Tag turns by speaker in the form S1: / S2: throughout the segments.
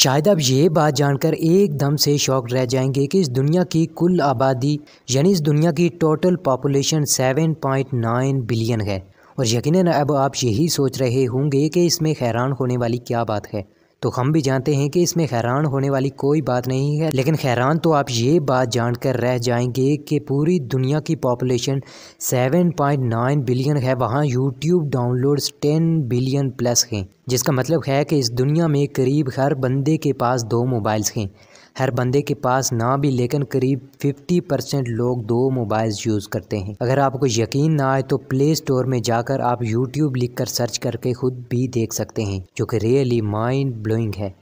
S1: शायद आप ये बात जानकर एकदम से शॉक रह जाएंगे कि इस दुनिया की कुल आबादी यानी इस दुनिया की टोटल पॉपुलेशन 7.9 बिलियन है और यकीनन अब आप यही सोच रहे होंगे कि इसमें हैरान होने वाली क्या बात है तो हम भी जानते हैं कि इसमें हैरान होने वाली कोई बात नहीं है लेकिन हैरान तो आप ये बात जानकर रह जाएंगे कि पूरी दुनिया की पॉपुलेशन 7.9 बिलियन है वहाँ यूट्यूब डाउनलोड्स 10 बिलियन प्लस हैं जिसका मतलब है कि इस दुनिया में करीब हर बंदे के पास दो मोबाइल्स हैं हर बंदे के पास ना भी लेकिन करीब 50 परसेंट लोग दो मोबाइल्स यूज़ करते हैं अगर आपको यकीन ना आए तो प्ले स्टोर में जाकर आप यूट्यूब लिख कर सर्च करके खुद भी देख सकते हैं जो कि रियली माइंड ब्लोइंग है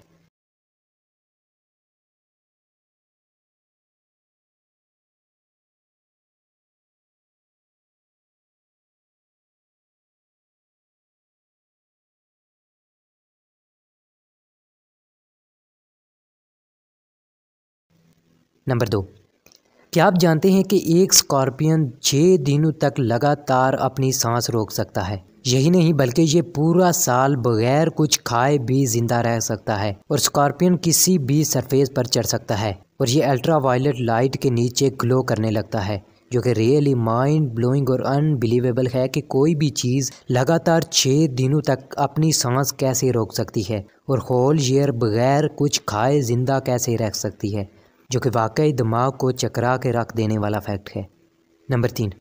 S1: नंबर दो क्या आप जानते हैं कि एक स्कॉर्पियन छः दिनों तक लगातार अपनी सांस रोक सकता है यही नहीं बल्कि ये पूरा साल बगैर कुछ खाए भी जिंदा रह सकता है और स्कॉर्पियन किसी भी सरफेस पर चढ़ सकता है और ये अल्ट्रा वायलेट लाइट के नीचे ग्लो करने लगता है जो कि रियली माइंड ब्लोइंग और अनबिलीवेबल है कि कोई भी चीज़ लगातार छः दिनों तक अपनी सांस कैसे रोक सकती है और होल ईयर बगैर कुछ खाए जिंदा कैसे रह सकती है जो कि वाकई दिमाग को चकरा के रख देने वाला फैक्ट है नंबर तीन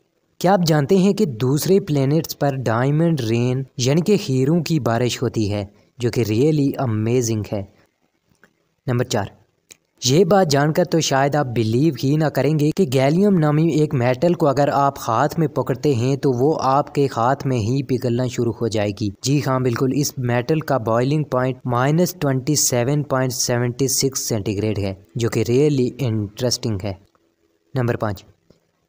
S1: क्या आप जानते हैं कि दूसरे प्लैनेट्स पर डायमंड रेन यानी कि हीरों की बारिश होती है जो कि रियली अमेजिंग है नंबर चार ये बात जानकर तो शायद आप बिलीव ही ना करेंगे कि गैलियम नामी एक मेटल को अगर आप हाथ में पकड़ते हैं तो वो आपके हाथ में ही पिघलना शुरू हो जाएगी जी हाँ बिल्कुल इस मेटल का boiling point minus twenty seven point seventy six centigrade है जो कि रियली इंटरेस्टिंग है नंबर पाँच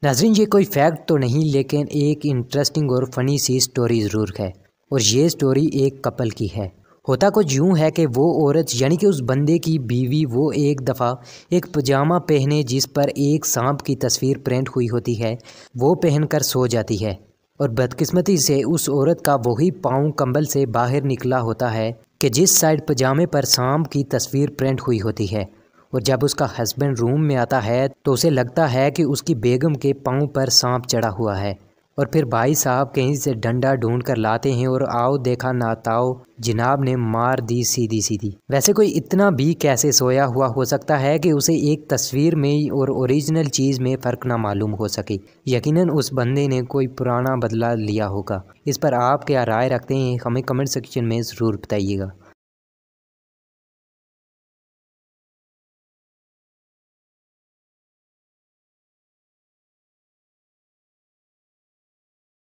S1: नाजरीन ये कोई फैक्ट तो नहीं लेकिन एक इंटरेस्टिंग और फनी सी स्टोरी ज़रूर है और ये स्टोरी एक कपल की है होता कुछ यूँ है कि वो औरत यानी कि उस बंदे की बीवी वो एक दफ़ा एक पजामा पहने जिस पर एक सांप की तस्वीर प्रिंट हुई होती है वो पहनकर सो जाती है और बदकिस्मती से उस औरत का वही पाँव कंबल से बाहर निकला होता है कि जिस साइड पजामे पर सांप की तस्वीर प्रिंट हुई होती है और जब उसका हस्बैंड रूम में आता है तो उसे लगता है कि उसकी बेगम के पाँव पर सांप चढ़ा हुआ है और फिर भाई साहब कहीं से डंडा ढूंढ कर लाते हैं और आओ देखा ना ताओ जिनाब ने मार दी सीधी सीधी वैसे कोई इतना भी कैसे सोया हुआ हो सकता है कि उसे एक तस्वीर में और ओरिजिनल चीज़ में फ़र्क ना मालूम हो सके यकीनन उस बंदे ने कोई पुराना बदला लिया होगा इस पर आप क्या राय रखते हैं हमें कमेंट सेक्शन में ज़रूर बताइएगा